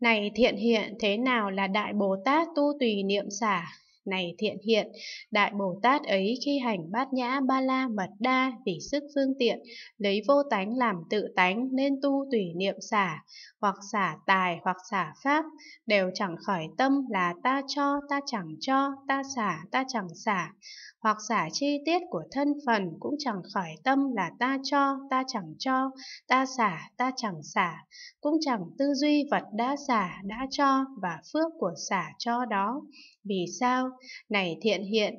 Này thiện hiện thế nào là Đại Bồ Tát tu tùy niệm xả, này thiện hiện, Đại Bồ Tát ấy khi hành bát nhã ba la mật đa vì sức phương tiện, lấy vô tánh làm tự tánh nên tu tùy niệm xả, hoặc xả tài hoặc xả pháp, đều chẳng khỏi tâm là ta cho, ta chẳng cho, ta xả, ta chẳng xả, hoặc xả chi tiết của thân phần cũng chẳng khỏi tâm là ta cho, ta chẳng cho, ta xả, ta chẳng xả, cũng chẳng tư duy vật đã xả, đã cho và phước của xả cho đó. Vì sao? này thiện hiện,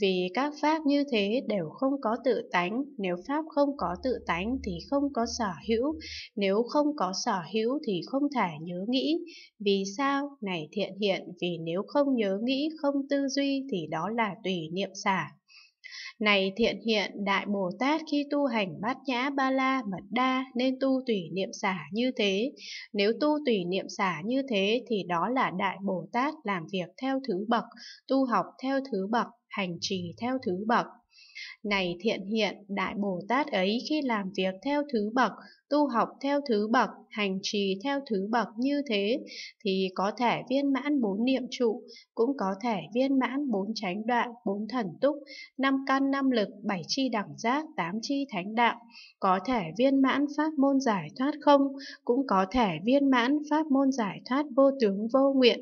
vì các pháp như thế đều không có tự tánh, nếu pháp không có tự tánh thì không có sở hữu, nếu không có sở hữu thì không thể nhớ nghĩ. Vì sao? Này thiện hiện, vì nếu không nhớ nghĩ, không tư duy thì đó là tùy niệm xả. Này thiện hiện Đại Bồ Tát khi tu hành bát nhã ba la mật đa nên tu tùy niệm xả như thế. Nếu tu tùy niệm xả như thế thì đó là Đại Bồ Tát làm việc theo thứ bậc, tu học theo thứ bậc, hành trì theo thứ bậc. Này thiện hiện, Đại Bồ Tát ấy khi làm việc theo thứ bậc, tu học theo thứ bậc, hành trì theo thứ bậc như thế, thì có thể viên mãn bốn niệm trụ, cũng có thể viên mãn bốn chánh đoạn, bốn thần túc, năm căn năm lực, bảy chi đẳng giác, tám chi thánh đạo, có thể viên mãn pháp môn giải thoát không, cũng có thể viên mãn pháp môn giải thoát vô tướng vô nguyện,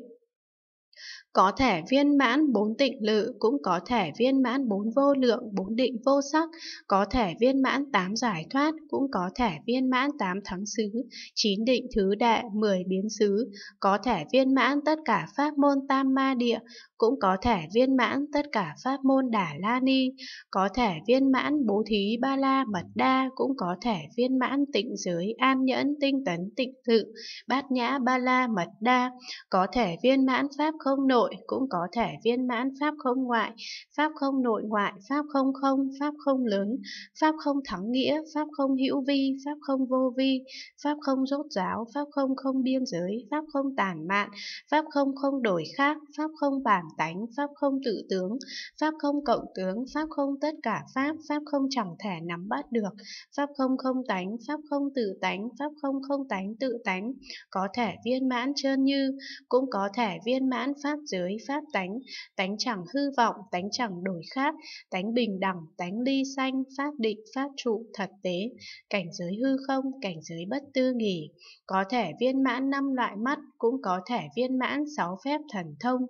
có thể viên mãn bốn tịnh lự, cũng có thể viên mãn bốn vô lượng, bốn định vô sắc, có thể viên mãn tám giải thoát, cũng có thể viên mãn tám thắng xứ, chín định thứ đệ, mười biến xứ, có thể viên mãn tất cả pháp môn tam ma địa, cũng có thể viên mãn tất cả pháp môn đà la ni, có thể viên mãn bố thí ba la mật đa, cũng có thể viên mãn tịnh giới an nhẫn tinh tấn tịnh tự, bát nhã ba la mật đa, có thể viên mãn pháp không nội cũng có thể viên mãn pháp không ngoại, pháp không nội ngoại, pháp không không, pháp không lớn, pháp không thắng nghĩa, pháp không hữu vi, pháp không vô vi, pháp không rốt ráo, pháp không không biên giới, pháp không tàn mạn, pháp không không đổi khác, pháp không bản tánh, pháp không tự tướng, pháp không cộng tướng, pháp không tất cả pháp, pháp không chẳng thể nắm bắt được, pháp không không tánh, pháp không tự tánh, pháp không không tánh tự tánh, có thể viên mãn trơn như, cũng có thể viên mãn nhãn, pháp giới, pháp tánh, tánh chẳng hư vọng, tánh chẳng đổi khác, tánh bình đẳng, tánh ly sanh, pháp định, pháp trụ, thật tế, cảnh giới hư không, cảnh giới bất tư nghỉ. Có thể viên mãn năm loại mắt, cũng có thể viên mãn sáu phép thần thông,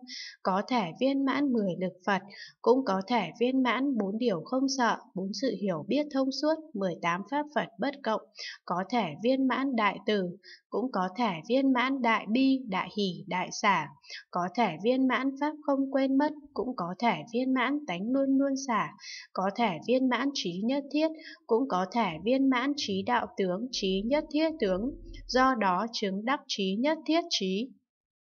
có thể viên mãn mười lực Phật, cũng có thể viên mãn bốn điều không sợ, bốn sự hiểu biết thông suốt, 18 pháp Phật bất cộng, có thể viên mãn đại từ, cũng có thể viên mãn đại bi, đại hỷ, đại xả, có thể viên mãn pháp không quên mất, cũng có thể viên mãn tánh luôn luôn xả, có thể viên mãn trí nhất thiết, cũng có thể viên mãn trí đạo tướng, trí nhất thiết tướng, do đó chứng đắc trí nhất thiết trí.